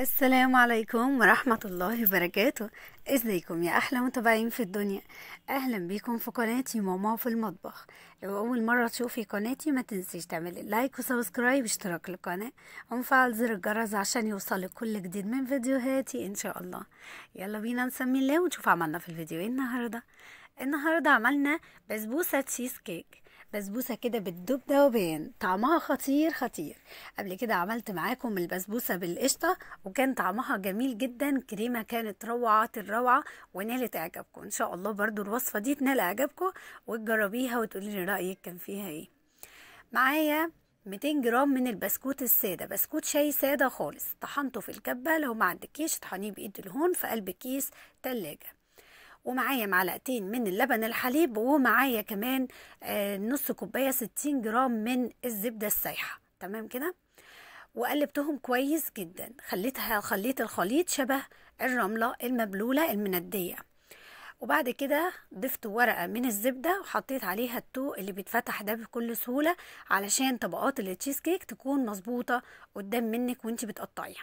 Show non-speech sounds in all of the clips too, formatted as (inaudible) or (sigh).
السلام عليكم ورحمة الله وبركاته ازيكم يا احلى متابعين في الدنيا اهلا بيكم في قناتي ماما في المطبخ لو اول مرة تشوفي قناتي ما تنسيش تعملي لايك وسبسكرايب واشتراك القناة ومفعل زر الجرس عشان يوصلك كل جديد من فيديوهاتي ان شاء الله يلا بينا نسمي الله ونشوف عملنا في الفيديو ايه النهاردة النهاردة عملنا بسبوسة تشيز كيك بسبوسة كده بتدوب دوبان طعمها خطير خطير قبل كده عملت معاكم البسبوسة بالقشطة وكان طعمها جميل جدا كريمة كانت روعة الروعة ونالت اعجابكم ان شاء الله برضو الوصفة دي تنال اعجابكم وتجربيها وتقولي لي رأيك كان فيها ايه معايا 200 جرام من البسكوت السادة بسكوت شاي سادة خالص طحنته في الكبة لو ما عندكيش طحنيه بإيد الهون في قلب كيس تلاجة ومعايا معلقتين من اللبن الحليب ومعايا كمان آه، نص كوبايه 60 جرام من الزبده السايحه تمام كده وقلبتهم كويس جدا خليتها خليت الخليط شبه الرمله المبلوله المنديه وبعد كده ضفت ورقة من الزبدة وحطيت عليها التوق اللي بيتفتح ده بكل سهولة علشان طبقات التشيز كيك تكون مظبوطة قدام منك وانت بتقطعيها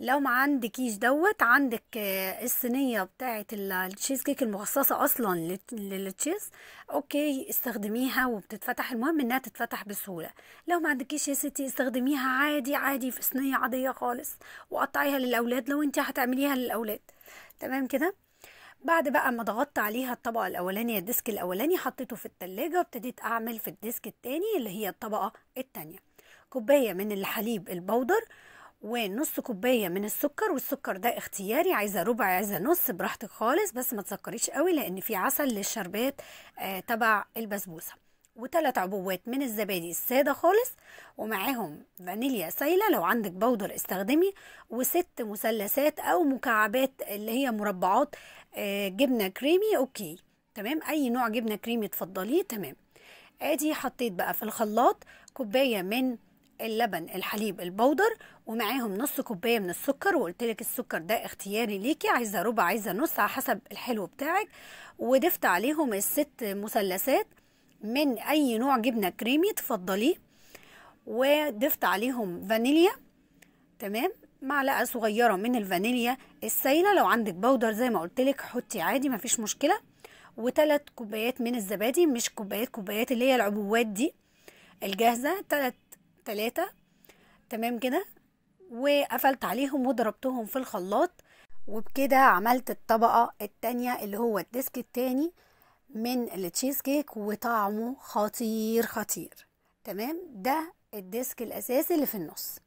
لو ما عندكيش دوت عندك آه، الصينيه بتاعه التشيز كيك المخصصه اصلا للتشيز اوكي استخدميها وبتتفتح المهم انها تتفتح بسهوله لو ما عندكيش يا ستي استخدميها عادي عادي في صينيه عاديه خالص وقطعيها للاولاد لو انت هتعمليها للاولاد تمام كده بعد بقى ما ضغطت عليها الطبقة الأولانية الديسك الأولاني حطيته في التلاجة وابتديت أعمل في الديسك التاني اللي هي الطبقة التانية كوباية من الحليب البودر ونص كوبايه من السكر والسكر ده اختياري عايزه ربع عايزه نص براحتك خالص بس ما تسكريش قوي لان في عسل للشربات آه تبع البسبوسه وتلات عبوات من الزبادي الساده خالص ومعاهم فانيليا سايله لو عندك بودر استخدمي وست مثلثات او مكعبات اللي هي مربعات آه جبنه كريمي اوكي تمام اي نوع جبنه كريمي تفضليه تمام ادي حطيت بقى في الخلاط كوبايه من اللبن الحليب البودر ومعاهم نص كوبايه من السكر وقلت لك السكر ده اختياري ليكي عايزه ربع عايزه نص على حسب الحلو بتاعك وضفت عليهم الست مثلثات من اي نوع جبنه كريمي تفضليه وضفت عليهم فانيليا تمام معلقه صغيره من الفانيليا السايله لو عندك بودر زي ما قلت لك حطي عادي مفيش مشكله وثلاث كوبايات من الزبادي مش كوبايات كوبايات اللي هي العبوات دي الجاهزه ثلاث تلاتة تمام كده وقفلت عليهم وضربتهم في الخلاط وبكده عملت الطبقة التانية اللي هو الديسك التاني من التشيز كيك وطعمه خطير خطير تمام ده الديسك الاساسي اللي في النص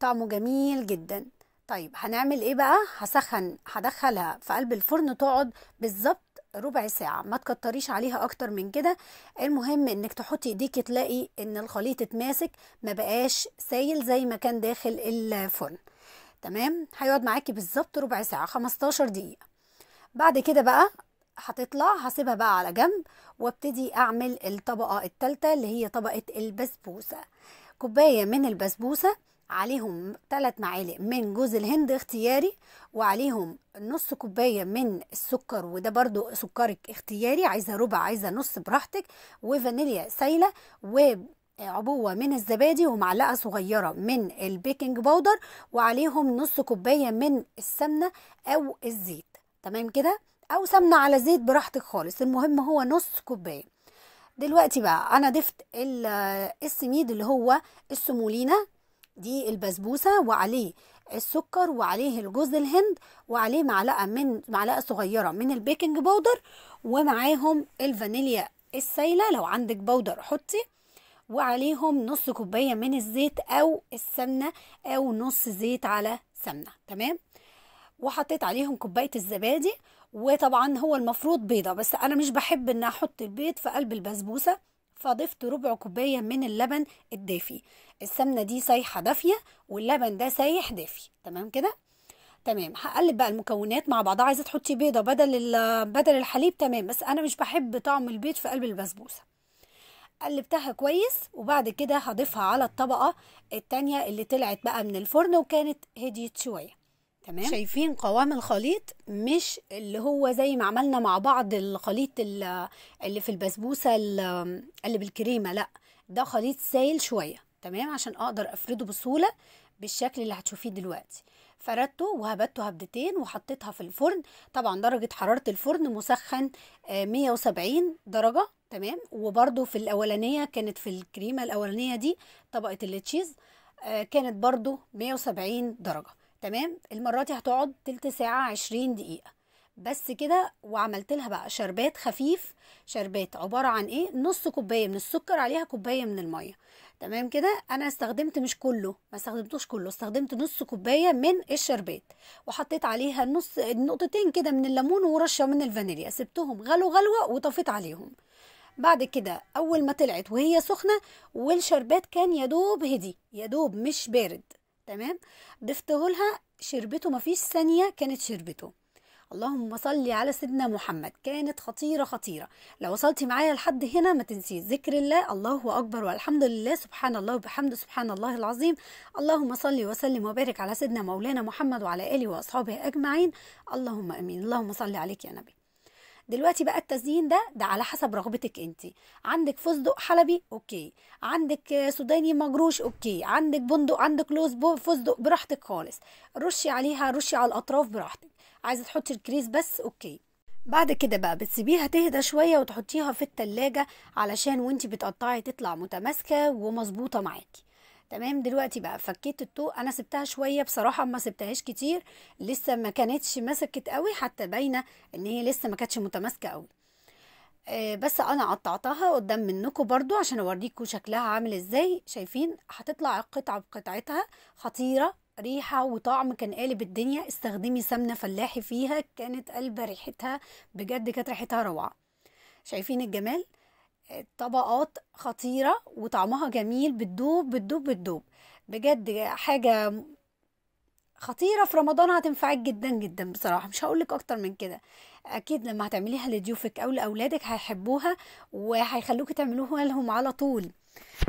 طعمه جميل جدا طيب هنعمل ايه بقى هسخن هدخلها في قلب الفرن تقعد بالظبط ربع ساعة ما تكتريش عليها أكتر من كده المهم إنك تحطي إيديك تلاقي إن الخليط اتماسك ما بقاش سايل زي ما كان داخل الفرن تمام هيقعد معاكي بالظبط ربع ساعة 15 دقيقة بعد كده بقى هتطلع هسيبها بقى على جنب وابتدي أعمل الطبقة التالتة اللي هي طبقة البسبوسة كوباية من البسبوسة عليهم ثلاث معالق من جوز الهند اختياري وعليهم نص كوباية من السكر وده برضو سكرك اختياري عايزة ربع عايزة نص براحتك وفانيليا سايلة و عبوة من الزبادي ومعلقة صغيرة من البيكنج باودر وعليهم نص كوباية من السمنة أو الزيت تمام كده أو سمنة على زيت براحتك خالص المهم هو نص كوباية دلوقتي بقى انا ضفت السميد اللي هو السمولينا دي البسبوسة وعليه السكر وعليه الجوز الهند وعليه معلقة من معلقة صغيرة من البيكنج بودر ومعاهم الفانيليا السايلة لو عندك بودر حطي وعليهم نص كوباية من الزيت أو السمنة أو نص زيت على سمنة تمام وحطيت عليهم كوباية الزبادي وطبعا هو المفروض بيضة بس أنا مش بحب إن أحط البيض في قلب البسبوسة فضفت ربع كوباية من اللبن الدافي السمنة دي سايحة دافية واللبن ده سايح دافي تمام كده تمام هقلب بقى المكونات مع بعضها عايزه تحطي بيضه بدل بدل الحليب تمام بس انا مش بحب طعم البيض في قلب البسبوسه قلبتها كويس وبعد كده هضيفها على الطبقه التانية اللي طلعت بقى من الفرن وكانت هديت شويه تمام شايفين قوام الخليط مش اللي هو زي ما عملنا مع بعض الخليط اللي في البسبوسه اللي بالكريمه لا ده خليط سايل شويه تمام عشان اقدر افرده بسهوله بالشكل اللي هتشوفيه دلوقتي فردته وهبته هبدتين وحطيتها في الفرن طبعا درجه حراره الفرن مسخن 170 آه، درجه تمام وبرده في الاولانيه كانت في الكريمه الاولانيه دي طبقه التشيز آه، كانت برده 170 درجه تمام المره دي هتقعد تلت ساعه عشرين دقيقه بس كده وعملت لها بقى شربات خفيف شربات عباره عن ايه نص كوبايه من السكر عليها كوبايه من الميه تمام كده انا استخدمت مش كله ما استخدمتوش كله استخدمت نص كوبايه من الشربات وحطيت عليها نص نقطتين كده من الليمون ورشه من الفانيليا سبتهم غلو غلوه وطفيت عليهم بعد كده اول ما طلعت وهي سخنه والشربات كان يدوب هدي يدوب مش بارد تمام ضفته لها شربته مفيش ثانيه كانت شربته اللهم صل على سيدنا محمد كانت خطيره خطيره لو وصلتي معايا لحد هنا ما تنسيش ذكر الله الله اكبر والحمد لله سبحان الله وبحمده سبحان الله العظيم اللهم صل وسلم وبارك على سيدنا مولانا محمد وعلى اله واصحابه اجمعين اللهم امين اللهم صل عليك يا نبي دلوقتي بقى التزيين ده ده على حسب رغبتك انت عندك فستق حلبي اوكي عندك سوداني مجروش اوكي عندك بندق عندك لوز فستق براحتك خالص رشي عليها رشي على الاطراف براحتك عايزه تحطي الكريس بس اوكي بعد كده بقى بتسيبيها تهدى شوية وتحطيها في التلاجة علشان وانتي بتقطعي تطلع متماسكة ومظبوطة معاكي تمام دلوقتي بقى فكيت الطوق انا سبتها شويه بصراحه ما سبتهاش كتير لسه ما كانتش مسكت قوي حتى باينه ان هي لسه ما كانتش متماسكه قوي آه بس انا قطعتها قدام منكم برضو عشان اوريكم شكلها عامل ازاي شايفين هتطلع القطعه بقطعتها خطيره ريحة وطعم كان قالب الدنيا استخدمي سمنة فلاحي فيها كانت قلبة ريحتها بجد كانت ريحتها روعة شايفين الجمال طبقات خطيرة وطعمها جميل بتدوب بتدوب بتدوب بجد حاجة خطيرة في رمضان هتنفعك جدا جدا بصراحة مش هقولك أكتر من كده أكيد لما هتعمليها لضيوفك أو لأولادك هيحبوها وهيخلوكي تعملوها لهم على طول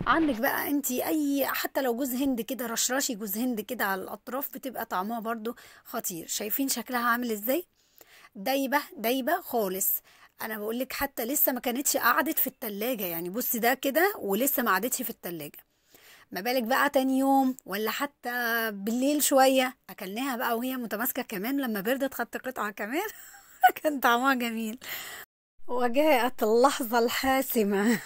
عندك بقى انت اي حتى لو جوز هند كده رشرشي جوز هند كده على الاطراف بتبقى طعمها برضو خطير شايفين شكلها عامل ازاي دايبه دايبه خالص انا بقول لك حتى لسه ما كانتش قعدت في التلاجة يعني بص ده كده ولسه ما قعدتش في التلاجة ما بالك بقى تاني يوم ولا حتى بالليل شوية اكلناها بقى وهي متماسكة كمان لما بردت خدت قطعة كمان (laughs) كان طعمها جميل وجاءت اللحظة الحاسمة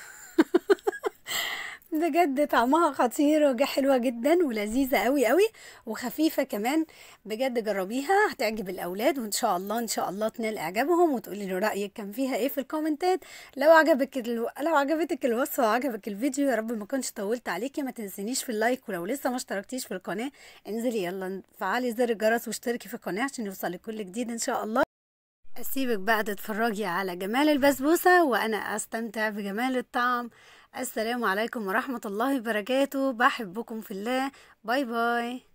بجد طعمها خطير وجه حلوة جدا ولذيذة قوي قوي وخفيفة كمان بجد جربيها هتعجب الأولاد وإن شاء الله إن شاء الله تنال إعجابهم وتقولي لي رأيك كان فيها إيه في الكومنتات لو عجبك الو... لو عجبتك الوصفة وعجبك الفيديو يا رب ما كنتش طولت عليكي ما تنسينيش في اللايك ولو لسه ما اشتركتيش في القناة انزلي يلا فعلي زر الجرس واشتركي في القناة عشان يوصلك كل جديد إن شاء الله أسيبك بقى تتفرجي على جمال البسبوسة وأنا أستمتع بجمال الطعم السلام عليكم ورحمة الله وبركاته بحبكم في الله باي باي